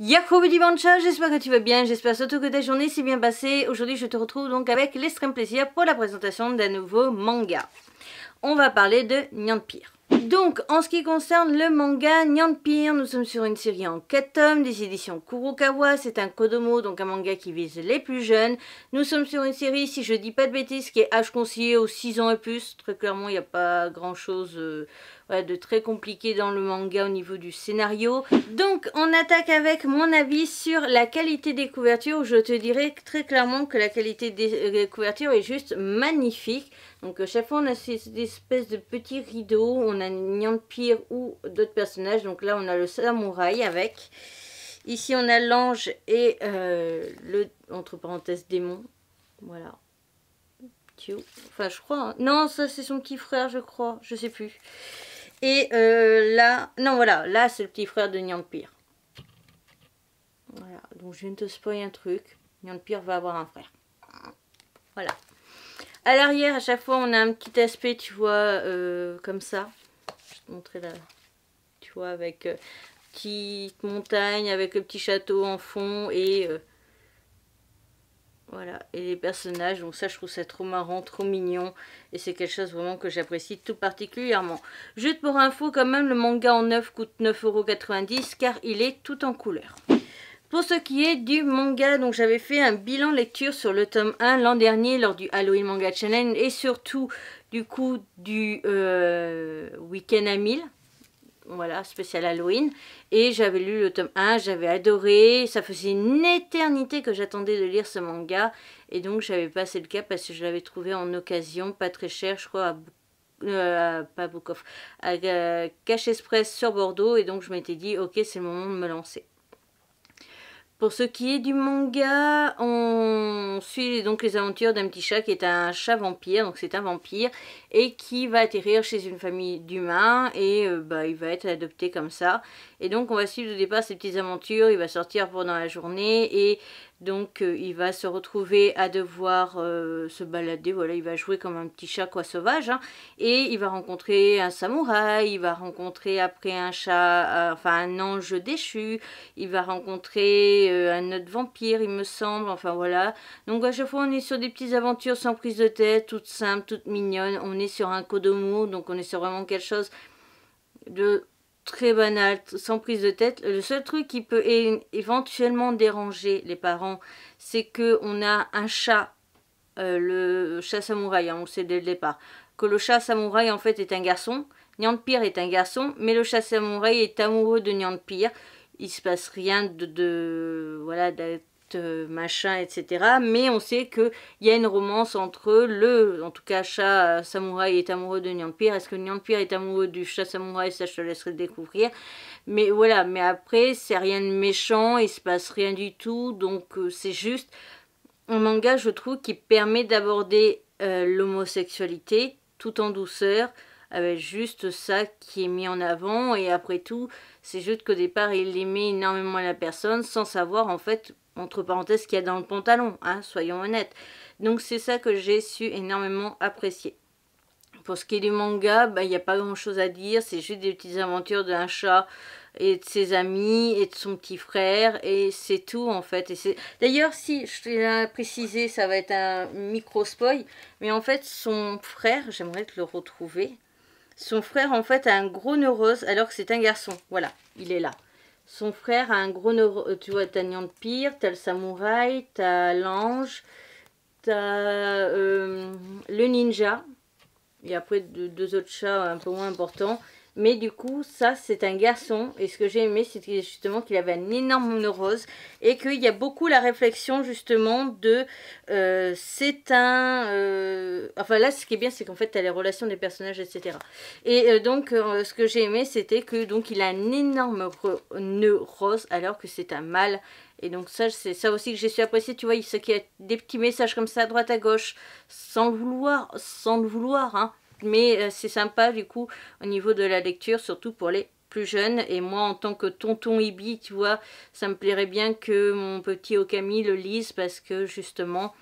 Yahoo divancha, j'espère que tu vas bien, j'espère surtout que ta journée s'est bien passée. Aujourd'hui je te retrouve donc avec l'extrême plaisir pour la présentation d'un nouveau manga. On va parler de Nyanpire. Donc, en ce qui concerne le manga Nyanpir, nous sommes sur une série en 4 tomes des éditions Kurokawa. C'est un Kodomo, donc un manga qui vise les plus jeunes. Nous sommes sur une série, si je dis pas de bêtises, qui est âge conseillé aux 6 ans et plus. Très clairement, il n'y a pas grand chose euh, de très compliqué dans le manga au niveau du scénario. Donc, on attaque avec mon avis sur la qualité des couvertures. je te dirais très clairement que la qualité des euh, couvertures est juste magnifique. Donc, chaque fois, on a ces espèces de petits rideaux. On Nyanpir ou d'autres personnages. Donc là, on a le samouraï avec. Ici, on a l'ange et euh, le, entre parenthèses, démon. Voilà. Enfin, je crois. Hein. Non, ça, c'est son petit frère, je crois. Je sais plus. Et euh, là... Non, voilà. Là, c'est le petit frère de Nyanpir. Voilà. Donc, je viens de te spoiler un truc. Nyanpir va avoir un frère. Voilà. À l'arrière, à chaque fois, on a un petit aspect, tu vois, euh, comme ça montrer là Tu vois, avec euh, petite montagne, avec le petit château en fond et... Euh, voilà, et les personnages, donc ça je trouve ça trop marrant, trop mignon, et c'est quelque chose vraiment que j'apprécie tout particulièrement. Juste pour info, quand même, le manga en neuf coûte 9,90€ car il est tout en couleur. Pour ce qui est du manga, donc j'avais fait un bilan lecture sur le tome 1 l'an dernier lors du Halloween Manga Challenge et surtout du coup du weekend euh, week-end à mille, voilà, spécial Halloween. Et j'avais lu le tome 1, j'avais adoré. Ça faisait une éternité que j'attendais de lire ce manga. Et donc j'avais passé le cap parce que je l'avais trouvé en occasion, pas très cher, je crois, à, euh, à euh, Express sur Bordeaux. Et donc je m'étais dit, ok, c'est le moment de me lancer. Pour ce qui est du manga, on suit donc les aventures d'un petit chat qui est un chat vampire, donc c'est un vampire, et qui va atterrir chez une famille d'humains, et euh, bah, il va être adopté comme ça. Et donc on va suivre au départ ses petites aventures, il va sortir pendant la journée, et donc euh, il va se retrouver à devoir euh, se balader, voilà, il va jouer comme un petit chat quoi sauvage, hein. et il va rencontrer un samouraï, il va rencontrer après un chat, enfin un ange déchu, il va rencontrer euh, un autre vampire, il me semble. Enfin voilà. Donc à chaque fois, on est sur des petites aventures sans prise de tête, toutes simples, toutes mignonnes. On est sur un Kodomo, donc on est sur vraiment quelque chose de très banal, sans prise de tête. Le seul truc qui peut éventuellement déranger les parents, c'est qu'on a un chat, euh, le chat samouraï, hein, on sait dès le départ, que le chat samouraï en fait est un garçon. Nyan est un garçon, mais le chat samouraï est amoureux de Nyanpyr il se passe rien de, voilà d'être euh, machin etc mais on sait que il y a une romance entre le en tout cas chat samouraï est amoureux de Nyanpir est-ce que Nyanpir est amoureux du chat samouraï ça je te laisserai découvrir mais voilà mais après c'est rien de méchant il se passe rien du tout donc euh, c'est juste un manga je trouve qui permet d'aborder euh, l'homosexualité tout en douceur avec juste ça qui est mis en avant et après tout c'est juste qu'au départ il aimait énormément la personne sans savoir en fait entre parenthèses ce qu'il y a dans le pantalon, hein, soyons honnêtes. Donc c'est ça que j'ai su énormément apprécier. Pour ce qui est du manga, bah, il n'y a pas grand chose à dire, c'est juste des petites aventures d'un chat et de ses amis et de son petit frère et c'est tout en fait. Et D'ailleurs, si je l'ai précisé, ça va être un micro spoil, mais en fait son frère, j'aimerais te le retrouver. Son frère, en fait, a un gros neurose alors que c'est un garçon. Voilà, il est là. Son frère a un gros neurose. Euh, tu vois, t'as Nyan-Pire, t'as le samouraï, t'as l'ange, t'as euh, le ninja. Et après, deux autres chats un peu moins importants. Mais du coup, ça, c'est un garçon. Et ce que j'ai aimé, c'est justement qu'il avait un énorme nœud rose. Et qu'il y a beaucoup la réflexion, justement, de... Euh, c'est un... Euh, enfin, là, ce qui est bien, c'est qu'en fait, tu as les relations des personnages, etc. Et euh, donc, ce que j'ai aimé, c'était que donc il a un énorme nœud rose, alors que c'est un mâle. Et donc ça, c'est ça aussi que j'ai su apprécier, tu vois, il y a des petits messages comme ça à droite à gauche, sans le vouloir, sans le vouloir, hein. Mais euh, c'est sympa du coup au niveau de la lecture, surtout pour les plus jeunes. et moi en tant que tonton Ibi, tu vois, ça me plairait bien que mon petit Okami le lise parce que justement,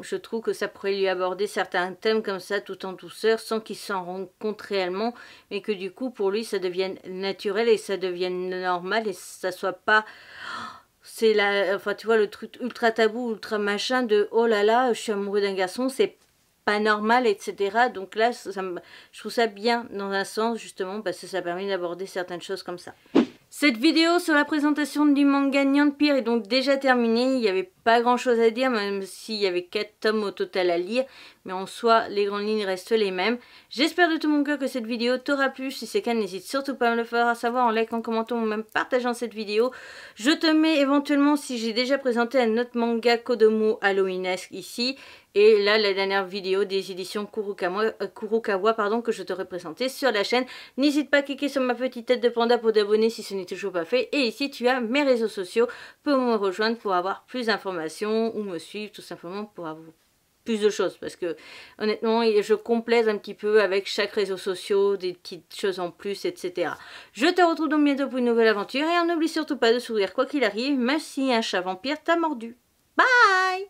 je trouve que ça pourrait lui aborder certains thèmes comme ça tout en douceur sans qu'il s'en rende compte réellement, mais que du coup pour lui ça devienne naturel et ça devienne normal et ça soit pas c'est la enfin tu vois le truc ultra tabou ultra machin de oh là là je suis amoureux d'un garçon c'est pas normal, etc. Donc là, je trouve ça bien dans un sens, justement, parce que ça permet d'aborder certaines choses comme ça. Cette vidéo sur la présentation du manga Nyan Pire est donc déjà terminée. Il y avait pas grand chose à dire, même s'il y avait 4 tomes au total à lire. Mais en soi, les grandes lignes restent les mêmes. J'espère de tout mon cœur que cette vidéo t'aura plu. Si c'est le cas, n'hésite surtout pas à me le faire à savoir en likant, en commentant ou même partageant cette vidéo. Je te mets éventuellement, si j'ai déjà présenté un autre manga Kodomo Halloweenesque ici. Et là, la dernière vidéo des éditions Kurukawa, euh, Kurukawa pardon, que je t'aurais présenté sur la chaîne. N'hésite pas à cliquer sur ma petite tête de panda pour t'abonner si ce n'est toujours pas fait. Et ici, tu as mes réseaux sociaux pour me rejoindre pour avoir plus d'informations ou me suivre tout simplement pour avoir plus de choses parce que honnêtement je complaise un petit peu avec chaque réseau social des petites choses en plus etc je te retrouve donc bientôt pour une nouvelle aventure et n'oublie surtout pas de sourire quoi qu'il arrive même si un chat vampire t'a mordu bye